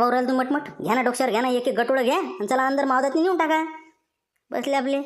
भाऊ राहिलं तू मटमट घ्या ना डोक्षर घ्या ना एक एक गटोळं घ्या आणि चला अंदर मावदात नेऊन टाका बसले आपले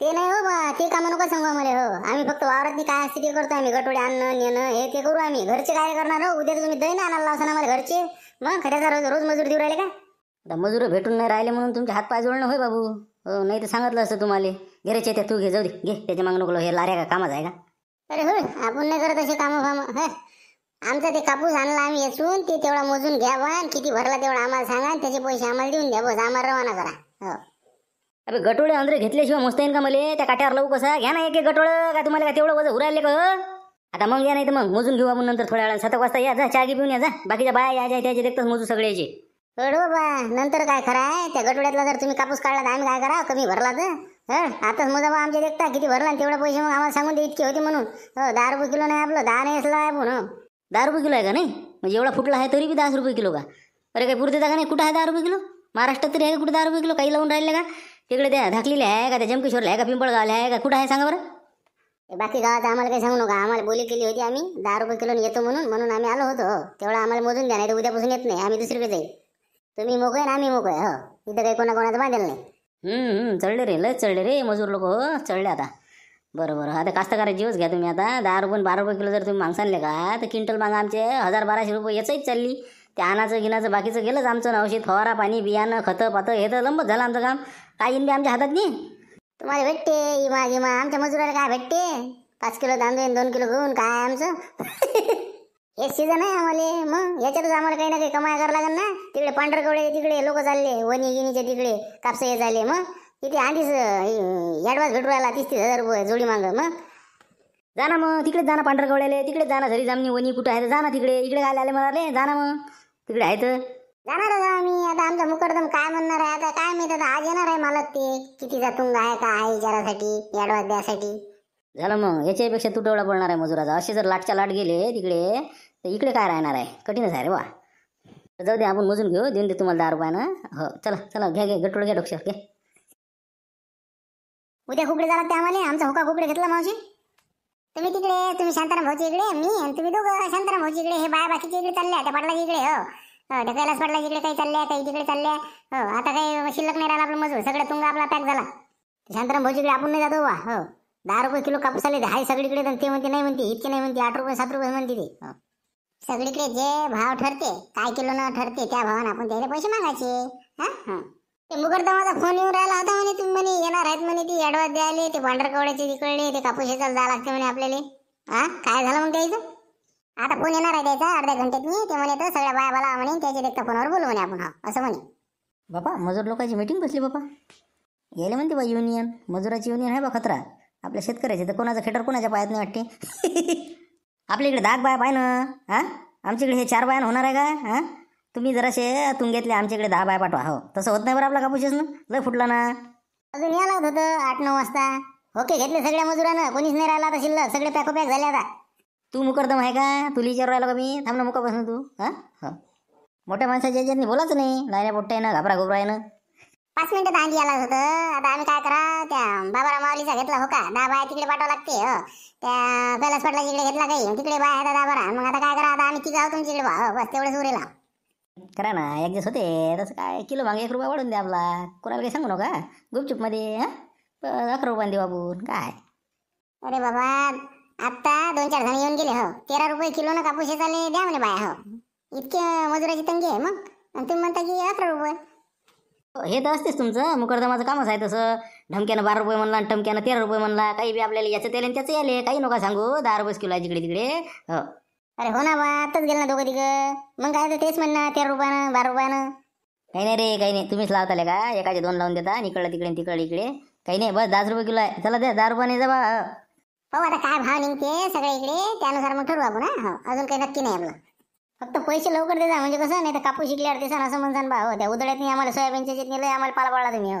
ते नाही हो बा ते काम नको सांगू मला हो आम्ही फक्त वावरातनी काय असते ते करतो आम्ही गटोडे आणणं नेणं हे ते करू आम्ही घरचे काय करणार हो उद्या तुम्ही दही ना आणायला घरचे मग खऱ्याचा रोज रोज मजूर देऊ राहिले का आता मजूर भेटून नाही राहिले म्हणून तुमचे हात पाय जोडणं होय बाबू हो नाही तर सांगितलं असतं तुम्हाला घरचे ते तू घे जाऊ दे घे त्याच्या मागणं हे लाऱ्या का कामा आहे का अरे होय आपण नाही करत असे कामं कामं ह आमचा ते कापूस आणला आम्ही येसून ते तेवढा मोजून घ्यावा किती भरला तेवढा आम्हाला सांगा आणि त्याचे पैसे आम्हाला देऊन द्या बस आम्हाला रवाना करा हो अबे गटोळे अंदर घेतल्याशिवाय मस्त येईन का मले त्या काट्यावर लवकर कसं घ्या ना एक एक का तुम्हाला का तेवढं वजन उरायले का आता मग या नाही तर मग मोजून घेऊ आपण नंतर थोड्या वेळा सात वाजता या जा चहा पिऊन या जा बाकीच्या बाया या जा त्याचे देखतच मोजू सगळ्याचे बा नंतर काय कराय आहे त्या गटोड्यातला जर तुम्ही कापूस काढला तर आम्ही काय करा कमी भरला तर हं आताच मोजा बा आमच्या देखता किती भरला तेवढा पैसे मग आम्हाला सांगून दे इतके होते म्हणून हो दहा रुपये किलो नाही आपलं दहा नाही असलं आहे पण दहा रुपये किलो आहे का नाही म्हणजे एवढा फुटला आहे तरी बी दहा रुपये किलो का अरे काय पुरते का नाही कुठं आहे दहा रुपये किलो महाराष्ट्रात तरी आहे कुठं दहा रुपये किलो काही लावून राहिले का तिकडे त्या धाकलेले आहे का त्या जमकेश्वरला आहे का पिंपळगावला आहे का कुठं आहे सांगा बरं बाकी गावात आम्हाला काही सांगू नका आम्हाला बोली केली होती आम्ही दहा रुपये किलो येतो म्हणून म्हणून आम्ही आलो होतो हो. तेवढा आम्हाला मोजून द्या नाही उद्यापासून येत नाही आम्ही दुसरीकडे जाईल तुम्ही मोकळे ना आम्ही मोकळे हो इथं काही कोणाकोणाचं बांधेल नाही चढले रे लय चढले रे मजूर लोक हो चढले आता बरोबर आता कास्तकाराचे जीवच घ्या तुम्ही आता दहा रुपये बारा रुपये किलो जर तुम्ही मांग सांगले का तर क्विंटल मांग आमचे हजार बाराशे रुपये याचंच चालली ते आणाचं गिनाचं बाकीचं गेलंच आमचं औषध फवारा पाणी बियाणं खतं पातं हे तर झालं आमचं काम काय बी आमच्या हातात नाही तुम्हाला भेटते इमा इमा आमच्या मजुराला काय भेटते पाच किलो तांदूळ दोन किलो घेऊन काय आमचं हे सीझन आहे आम्हाला मग याच्यातच आम्हाला काही ना काही कमाया करावं लागेल ना तिकडे पांढरकवडे तिकडे लोक चालले वणी गिनीचे तिकडे कापसे झाले मग किती आधीच ॲडव्हान्स भेटू राहिला तीस तीस हजार रुपये जोडी मागं मग जाना मग तिकडेच जाना पांढरकवड्याले तिकडेच जाना सरी जामनी वणी कुठं आहे जाना तिकडे इकडे काय आले मला जाना मग तिकडे आहे तर जाणार मी आता आमचा मुकडदम काय म्हणणार आहे आता काय माहिती आता आज येणार आहे मला ते किती जातुंग आहे का आहे जरासाठी ॲडवान्स द्यासाठी झालं मग याच्यापेक्षा तुटवडा पडणार आहे मजुराचा असे जर लाटच्या लाट गेले तिकडे तर इकडे काय राहणार आहे कठीणच आहे रे वा जाऊ दे आपण मोजून घेऊ देऊन दे तुम्हाला दहा रुपयानं हो चला चला घ्या घे गटोड घ्या डोक्षर घ्या उद्या हुकडे झाला त्या आम्हाला आमचा हुका कुकडे घेतला मावशी तुम्ही तिकडे तुम्ही शांताराम भाऊची इकडे मी आणि तुम्ही दोघं शांताराम भाऊची इकडे हे बाया बाकीचे इकडे चालले त्या पाटलाची इकडे हो ढकायलाच हो, कैलास इकडे काही चालल्या काही तिकडे चालले हो आता काही शिल्लक नाही राहिला आपला मजूर सगळं तुंगा आपला पॅक झाला शांताराम भाऊची इकडे आपण नाही जातो हो, वा हो दहा रुपये किलो कापूस आले हाय सगळीकडे ते म्हणते नाही म्हणते इतके नाही म्हणते आठ रुपये सात रुपये म्हणते ते हो. सगळीकडे जे भाव ठरते काय किलो न ठरते त्या भावानं आपण त्याला पैसे मागायचे हां हां ते माझा फोन येऊन राहिला होता म्हणे तुम्ही म्हणे येणार आहेत म्हणे ती ॲडवान्स द्यायले ते पांढर तिकडले ते कापूस शेताला लागते म्हणे आपल्याला हा काय झालं मग त्याचं आता फोन येणार आहे त्याचा अर्ध्या घंट्यात मी ते म्हणे तर सगळ्या बाया बाला म्हणे त्याच्या एकदा फोनवर बोलू म्हणे आपण हा असं म्हणे बापा मजूर लोकांची मीटिंग बसली बापा गेले म्हणते बा युनियन मजुराची युनियन आहे बा खतरा आपल्या शेतकऱ्याचे तर कोणाचं खेटर कोणाच्या पायात नाही वाटते आपल्या इकडे दाग बाय पाय ना हा आमच्याकडे हे चार बायान होणार आहे का हां तुम्ही तुम तुंगेतले आमच्याकडे दहा बाय पाठवा हो तसं होत नाही बरं आपला कापूस ना लय फुटला ना अजून या लागत होतं आठ नऊ वाजता ओके घेतले सगळ्या मजुरानं कोणीच नाही राहिला आता शिल्लक सगळे पॅको पॅक झाले आता तू मुकरदम आहे का तुला विचारू राहिला का मी थांब ना बसून तू हा हो मोठ्या माणसाच्या याच्यात बोलायचं नाही लायला पोट्ट आहे ना घाबरा घोबरा आहे ना पाच मिनटं दांडी आला होतं आता आम्ही काय करा त्या बाबा मावलीचा घेतला हो का दहा बाया तिकडे पाठवा लागते हो त्या कैलास पाटला तिकडे घेतला काही तिकडे बाय दहा बारा मग आता काय करा आता आम्ही तिघं आहोत तुमच्याकडे हो, बस तेवढंच उरेला करा ना एक दिवस होते तसं काय किलो मागे एक रुपया वाढून द्या आपला कुणाला काही सांगू नका गुपचूपमध्ये हां अकरा रुपयाने दे बाबू काय अरे बाबा आता दोन चार जण येऊन गेले हो तेरा रुपये किलो ना कापूस चाले द्या म्हणे बाया हो इतके मजुराची तंगी आहे मग आणि तुम्ही म्हणता की अकरा रुपये हे तर असतेच तुमचं माझं कामच आहे तसं ढमक्यानं बारा रुपये म्हणला आणि तेरा रुपये म्हणला काही बी आपल्याला याचं तेल आणि त्याचं याले काही नका सांगू दहा रुपये किलो आहे जिकडे तिकडे हो अरे हो ना बा आताच गेल ना दोघं तिघं मग काय तर तेच म्हणणार तेरा रुपयानं बारा रुपयानं काही नाही रे काही नाही तुम्हीच लावताले का एकाचे दोन लावून देता निकडलं तिकडे तिकडे इकडे काही नाही बस दहा रुपये किलो आहे चला दे दहा रुपयाने जा बा हो आता काय भाव निघते सगळे इकडे त्यानुसार मग ठरवू आपण हा हो, अजून काही नक्की नाही आपलं फक्त पैसे लवकर देजा म्हणजे कसं नाही तर कापूस शिकले अर्धे सण असं म्हणसान बा हो त्या उदळ्यात नाही आम्हाला सोयाबीनचे जे नेलं आम्हाला पाला पाडला तुम्ही हो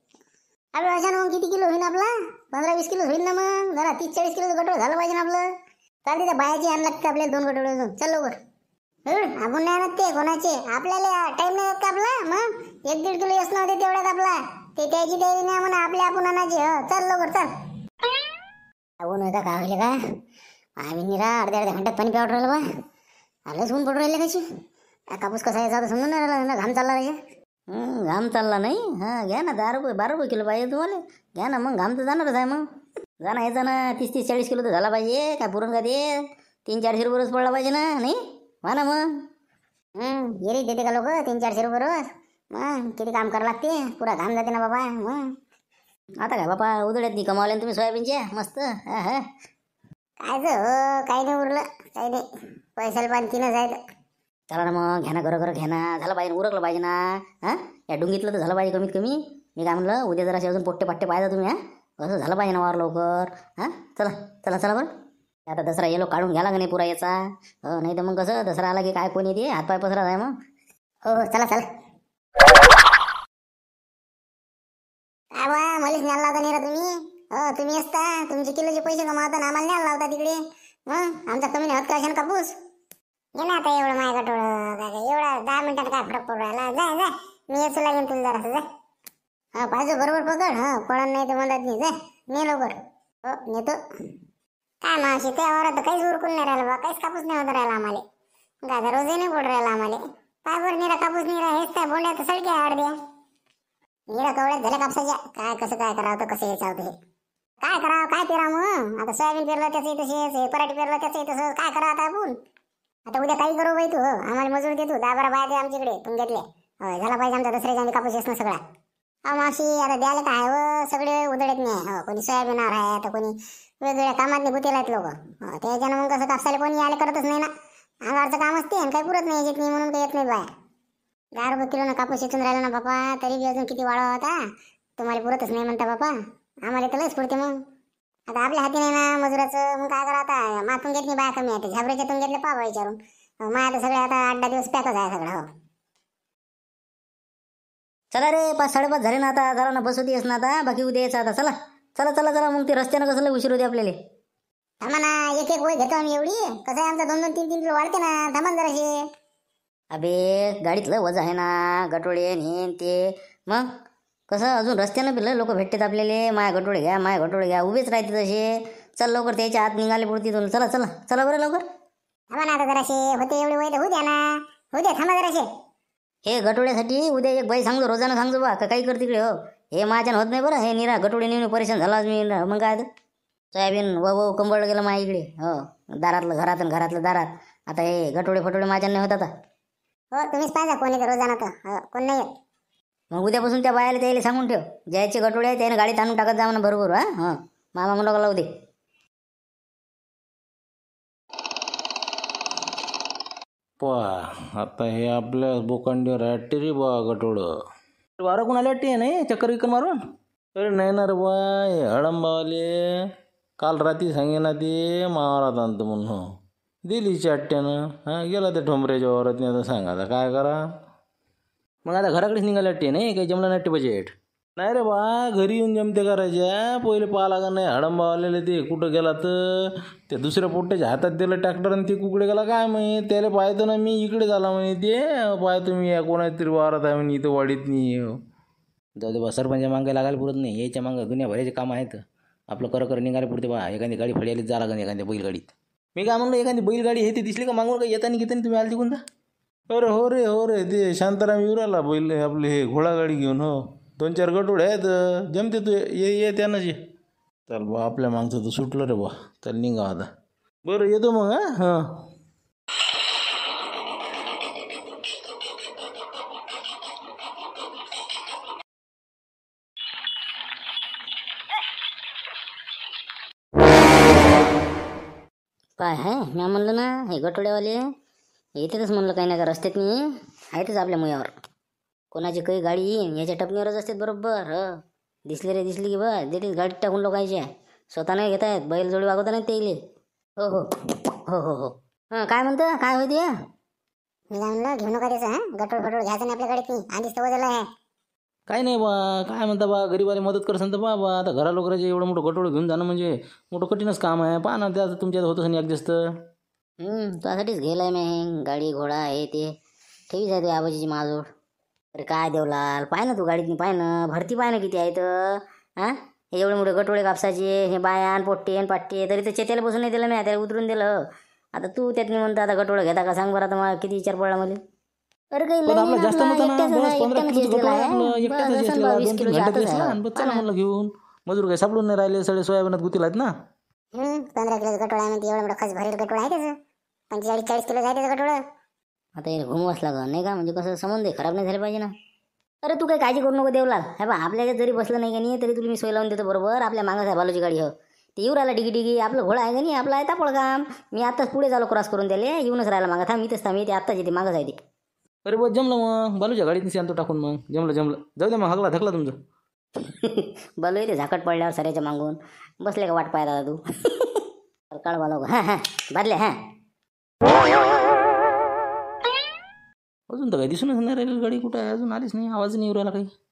अरे राजा मग किती किलो होईल आपला पंधरा वीस किलो होईल ना मग जरा तीस चाळीस किलो गटोळ झालं पाहिजे ना आपलं का त्या बायाची आण लागते आपल्याला दोन गटोळे अजून चल लवकर आपण नाही आणत ते कोणाचे आपल्याला टाईम नाही का आपला मग एक दीड किलो येसन नव्हते तेवढ्यात आपला ते त्याची तयारी नाही म्हणा आपल्या आपण आणायचे ह चल लवकर चल आपण होता का होईल का आम्ही निरा अर्ध्या अर्ध्या घंट्यात पाणी प्यावट राहिलं बा आलंच ऊन पडू राहिले कशी कापूस कसा यायचा समजून राहिला घाम चालला राजा घाम चालला नाही हां घ्या ना दहा रुपये बारा रुपये किलो पाहिजे तुम्हाला घ्या ना मग घाम तर जाणार आहे मग जाणार येतं ना तीस तीस चाळीस किलो तर झाला पाहिजे काय पुरण का ते तीन चारशे रुपये रोज पडला पाहिजे ना नाही वा ना मग येरी देते का लोक तीन चारशे रुपये रोज मग किती काम करावं लागते पुरा घाम जाते ना बाबा मग आता काय बाबा उदळ्यात नाही कमावले तुम्ही सोयाबीनचे मस्त हा हा काय हो काही नाही उरलं काही नाही पैशाला नाही जायला चला ना मग घ्या ना घर घर घ्या ना झालं पाहिजे उरकलं पाहिजे ना हां या डुंगीतलं तर झालं पाहिजे कमीत कमी मी काय म्हणलं उद्या जरा अजून पोट्टे पाट्टे पाहिजे तुम्ही हां असं झालं पाहिजे ना वार लवकर हां चला चला चला बरं आता दसरा येलो काढून घ्या नाही पुरा याचा हो, नाही तर मग कसं दसरा आला की काय कोण येते हातपाय पसरा जाय मग हो हो चला चला काय न्यायला लावता नाही तुम्ही हो तुम्ही असता तुमचे किलोचे पैसे कमावता आम्हाला न्यायला लावता तिकडे मग आमचा कमी नाही होत का कापूस घे आता एवढं माझ्या काटोळ एवढा दहा मिनिटात काय फरक पडू राहिला जा जा मी येतो लागेन तुला जरा जा हा बाजू बरोबर पकड हा कोणाला नाही तर म्हणत नाही जा मी लवकर हो नेतो काय माशी त्यावर तर काहीच उरकून नाही राहिलं बा काहीच कापूस नाही होत राहिला आम्हाला गाजा रोजही नाही पड राहिला आम्हाला पायभर निरा कापूस निरा हेच काय बोंड्या तर आड आडद्या निरा कवड्यात झाल्या कापसाच्या काय कसं काय करावं तर कसं यायचं होतं काय करावं काय पेरा मग आता सोयाबीन पेरलं त्याचंही तसेच हे पराठी पेरलं त्याचंही तसं काय करा आता आपण आता उद्या काही करू बाई तू हो आम्हाला मजूर दे तू दहा बारा बाया दे आमच्याकडे तुमच्यातले हो, झाला पाहिजे आमचा जाणी कापूस येस ना सगळा हा मावशी आता द्यायला काय व हो. सगळे उधळत नाही हो कोणी सोयाबीन आहे आता कोणी वेगवेगळ्या कामात निघूतेला आहेत लोक हो, त्याच्यानं मग कसं कापसाला कोणी यायला करतच नाही ना अंगारचं काम असते आणि काही पुरत नाही येत नाही म्हणून काही येत नाही बाया दहा रुपये ना कापूस येतून राहिला ना बापा तरी बी अजून किती वाढवा होता तुम्हाला पुरतच नाही म्हणता बापा आम्हाला तर लस पुरते मग आता आपल्या हाती नाही ना मजुराचं मग काय करा आता मातून घेतली बाया कमी आहे झाबरेच्या तुम घेतले पाहा विचारून मग आता सगळे आता आठ दहा दिवस पॅकच आहे सगळं हो चला रे पाच साडेपाच झाले ना आता जरा ना बसू देस ना आता बाकी उद्या यायचं आता चला चला चला चला मग ते रस्त्यानं कसं उशीर होते आपल्याला थांबा ना एक एक वय घेतो आम्ही एवढी कसं आहे आमचा दोन दोन तीन तीन किलो वाढते ना थांबा जरा हे अबे गाडीतलं वजन आहे ना गटोळे नेन ते मग कसं अजून रस्त्यानं पिलं लोक भेटतात आपल्याले माया घटोळे घ्या माया घटोळे घ्या उभेच राहते तसे चल लवकर त्याच्या आत निघाले पुढे तिथून चला चला चला बरं लवकर आता होते एवढे होऊ द्या ना द्या हे घटोळ्यासाठी उद्या एक बाई सांगतो रोजानं सांगतो बा काही कर तिकडे हो हे माझ्यानं होत नाही बरं हे निरा घटोडे नेऊन परेशान झाला मी मग काय सोयाबीन व कंबळ गेलं माझ्या इकडे हो दारातलं घरात घरातलं दारात आता हे घटोडे फटोडे माझ्यानं होत आता हो तुम्हीच पाहिजे कोणी रोजानं हो, कोण नाही मग उद्यापासून त्या बायाला त्याला सांगून ठेव जायचे गटोळे आहे त्याने गाडीत आणून टाकत जा म्हणा बरोबर हां हां मामा म्हणू लागला दे पहा आता हे आपल्या बोखंडीवर हॅट्टी रे बा गटोळं वारा कोणाला आहे नाही चक्कर विकन मारून अरे नाही ना रे बा काल रात्री सांगेना ते मावारात आणतो म्हणून दिलीच्या हां गेला ते ठोंबऱ्याच्या वावरात नाही आता सांगा आता काय करा मग आता घराकडेच निघायला वाटते नाही काही जमलं नाट्य बजेट नाही रे बा घरी येऊन जमते करायच्या पहिले पाहा लागा नाही हडंबावलेले ते कुठं गेला तर त्या दुसऱ्या पोट्ट्याच्या हातात दिलं ट्रॅक्टर आणि ते कुकडे गेला काय म्हणे त्याला पाहतो ना मी इकडे झाला म्हणे ते पाहतो तुम्ही या कोणा तरी वारात आहे म्हणे इथं वाडीत नाही जाऊ दे बा सरपंच मागे लागायला पुरत नाही याच्या मागं दुनियाभरायचे काम आहेत आपलं कर कर निघायला पुरते बा एखादी गाडी आली जा लागेल एखाद्या बैलगाडीत मी काय म्हणलं एखादी बैलगाडी हे ते दिसली का मागून का येताना घेताना तुम्ही आली तिकून अरे हो रे हो रे ते शांताराम येऊ पहिले आपले हे घोडागाडी घेऊन हो दोन चार गटोडे आहेत जमते तू ये ये जे चल बा आपल्या मागचं तर सुटलं रे बा चल निघा आता बरं येतो मग हां हां काय आहे मी म्हणलं ना हे गटोड्यावाले येतेच म्हणलं काही नाही का रस्त्यात मी आहेतच आपल्या मुयावर कोणाची काही गाडी येईन याच्या टपणीवरच असतात बरोबर ह दिसले रे दिसली की बस देतेच गाडीत टाकून लोकायचे स्वतः नाही घेत आहेत बैल जोडी वागवता नाही ते येईल हो हो हो हो हो हां काय म्हणतं काय होते मी काय म्हणलं घेऊ नका त्याचं हं गटोळ फटोळ घ्यायचं नाही आपल्याकडे ती आधीच तो वजला आहे काय नाही बा काय म्हणता बा गरीबाला मदत करसन तर बा बा आता घरा लोकांचे एवढं मोठं गटोळ घेऊन जाणं म्हणजे मोठं कठीणच काम आहे पहा ना ते तुमच्यात तुमच्या होतं नाही एक दिवस त्यासाठीच गेलाय मी गाडी घोडा आहे ते ठेवीच आहे ते आबाजीची माजोड अरे काय देवलाल पाय ना तू गाडीतनी पाय ना भरती पाय ना किती आहे तर हां हे एवढे मोठे गटोळे कापसाचे हे बायान पोट्टे आणि पाट्टे तरी तर चेत्याला बसून नाही दिलं मी त्याला उतरून दिलं आता तू त्यातनी म्हणतो आता गटोळे घेता का सांग बरं आता मला किती विचार पडला मला अरे काही घेऊन मजूर काही सापडून नाही राहिले सगळे सोयाबीनात गुतीलात आहेत ना पंधरा किलोचं गटोळा आहे म्हणते एवढा मोठा भरेल गटोळा आहे त्याचं पंचेचाळीस चाळीस किलो आहे त्याचं आता याला घुमवास लागलं नाही का म्हणजे कसं समोर दे खराब नाही झालं पाहिजे ना अरे तू काही काळजी करू नको देवलाल हे बा आपल्याला जरी बसलं नाही का नाही तरी तुला मी सोय लावून देतो बरोबर आपल्या मागं आहे बालूची गाडी हो ते येऊ राहिला डिगी डिगी आपलं घोडा आहे का नाही आपला आहे तापळ काम मी आत्ताच पुढे झालो क्रॉस करून त्याला येऊनच राहिला मागं थांब इथंच थांब ते आत्ताच येते मागं जायते अरे बस जमलं मग बालूच्या गाडीत सांगतो टाकून मग जमलं जमलं जाऊ दे मग हगला थकला तुमचं बालू येते झाकट पडल्यावर सऱ्याच्या मागून बसले का वाट दादा तू वाला बोलाव हा हा बदले हा अजून तर काही दिसूनच नाही रेल्वे गाडी कुठं आहे अजून आलीच नाही आवाज नाही उरायला काही